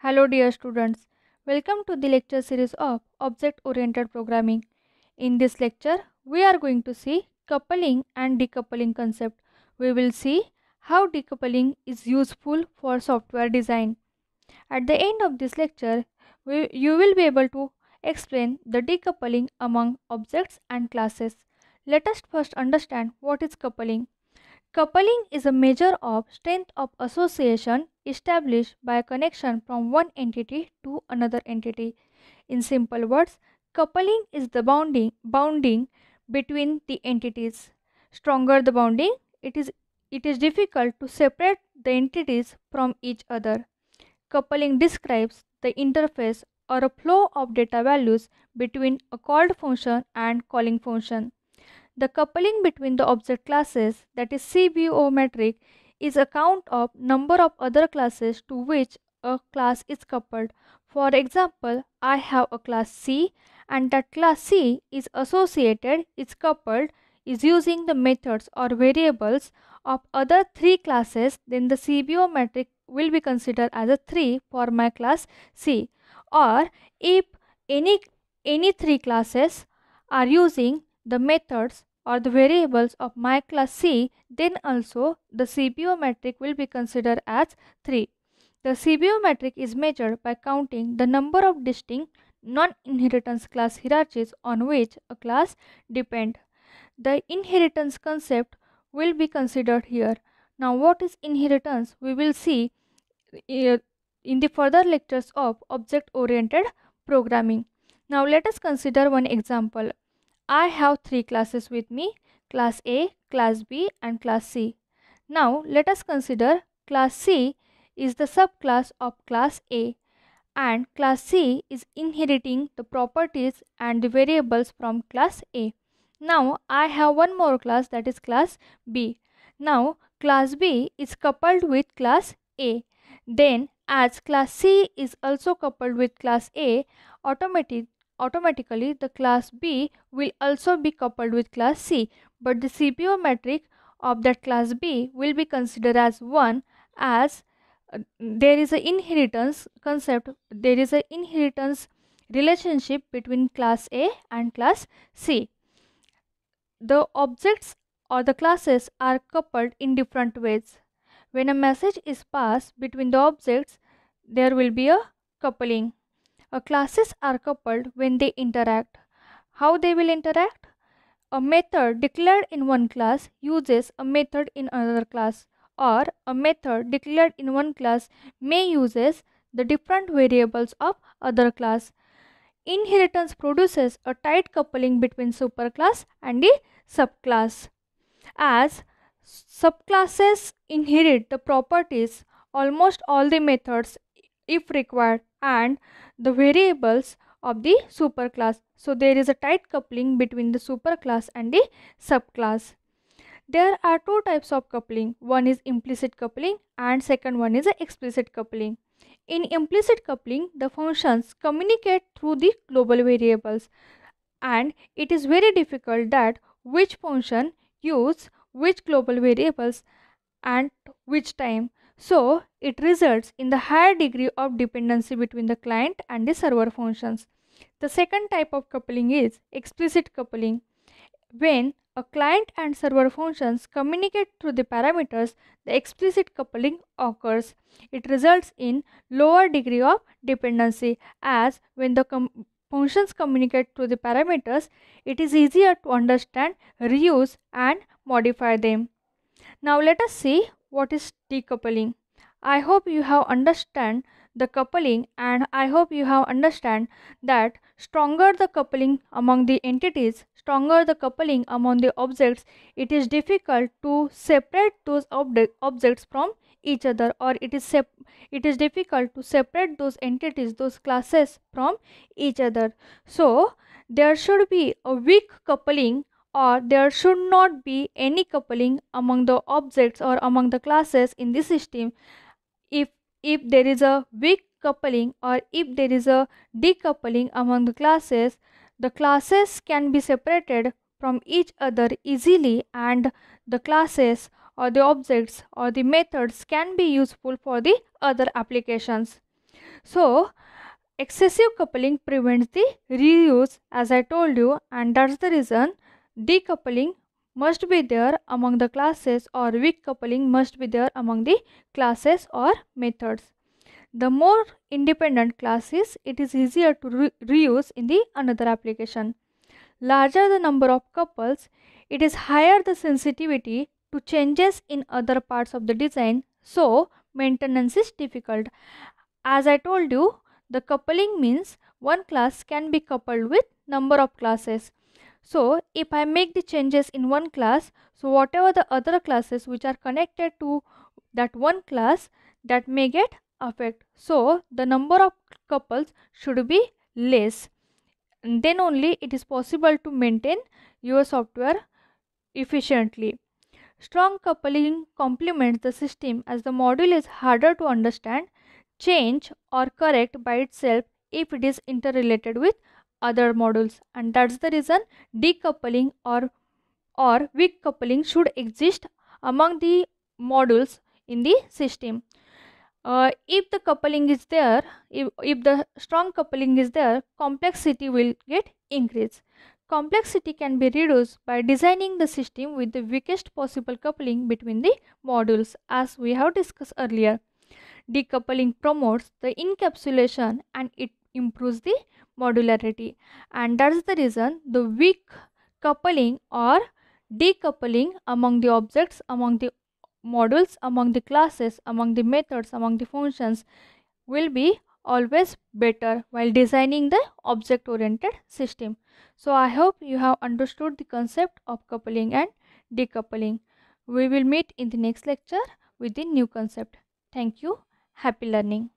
Hello dear students, welcome to the lecture series of Object Oriented Programming. In this lecture, we are going to see coupling and decoupling concept. We will see how decoupling is useful for software design. At the end of this lecture, we, you will be able to explain the decoupling among objects and classes. Let us first understand what is coupling. Coupling is a measure of strength of association established by a connection from one entity to another entity. In simple words, coupling is the bounding, bounding between the entities. Stronger the bounding, it is, it is difficult to separate the entities from each other. Coupling describes the interface or a flow of data values between a called function and calling function. The coupling between the object classes, that is CBO metric, is a count of number of other classes to which a class is coupled. For example, I have a class C and that class C is associated, is coupled, is using the methods or variables of other three classes, then the CBO metric will be considered as a 3 for my class C. Or if any, any three classes are using the methods or the variables of my class C, then also the CBO metric will be considered as 3. The CBO metric is measured by counting the number of distinct non-inheritance class hierarchies on which a class depend. The inheritance concept will be considered here. Now what is inheritance? We will see eh, in the further lectures of object-oriented programming. Now let us consider one example. I have three classes with me class A, class B and class C. Now let us consider class C is the subclass of class A and class C is inheriting the properties and the variables from class A. Now I have one more class that is class B. Now class B is coupled with class A. Then as class C is also coupled with class A, automatically automatically the class B will also be coupled with class C but the CPU metric of that class B will be considered as 1 as uh, there is an inheritance concept there is an inheritance relationship between class A and class C. The objects or the classes are coupled in different ways. When a message is passed between the objects there will be a coupling. Uh, classes are coupled when they interact. How they will interact? A method declared in one class uses a method in another class or a method declared in one class may uses the different variables of other class. Inheritance produces a tight coupling between superclass and the subclass. As subclasses inherit the properties, almost all the methods if required and the variables of the superclass. So there is a tight coupling between the superclass and the subclass. There are two types of coupling. One is implicit coupling and second one is explicit coupling. In implicit coupling, the functions communicate through the global variables and it is very difficult that which function use which global variables and which time. So it results in the higher degree of dependency between the client and the server functions. The second type of coupling is explicit coupling. When a client and server functions communicate through the parameters, the explicit coupling occurs. It results in lower degree of dependency as when the com functions communicate through the parameters, it is easier to understand, reuse and modify them. Now let us see what is decoupling. I hope you have understand the coupling and I hope you have understand that stronger the coupling among the entities, stronger the coupling among the objects, it is difficult to separate those objects from each other or it is it is difficult to separate those entities those classes from each other so there should be a weak coupling or there should not be any coupling among the objects or among the classes in the system if if there is a weak coupling or if there is a decoupling among the classes the classes can be separated from each other easily and the classes or the objects or the methods can be useful for the other applications. So, excessive coupling prevents the reuse as I told you and that's the reason decoupling must be there among the classes or weak coupling must be there among the classes or methods. The more independent classes, it is easier to re reuse in the another application. Larger the number of couples, it is higher the sensitivity to changes in other parts of the design, so maintenance is difficult. As I told you, the coupling means one class can be coupled with number of classes so if I make the changes in one class, so whatever the other classes which are connected to that one class that may get affected. So the number of couples should be less. And then only it is possible to maintain your software efficiently. Strong coupling complements the system as the module is harder to understand, change or correct by itself if it is interrelated with other modules and that's the reason decoupling or or weak coupling should exist among the modules in the system uh, if the coupling is there if, if the strong coupling is there complexity will get increased complexity can be reduced by designing the system with the weakest possible coupling between the modules as we have discussed earlier decoupling promotes the encapsulation and it improves the modularity and that's the reason the weak coupling or decoupling among the objects among the modules among the classes among the methods among the functions will be always better while designing the object oriented system so i hope you have understood the concept of coupling and decoupling we will meet in the next lecture with the new concept thank you happy learning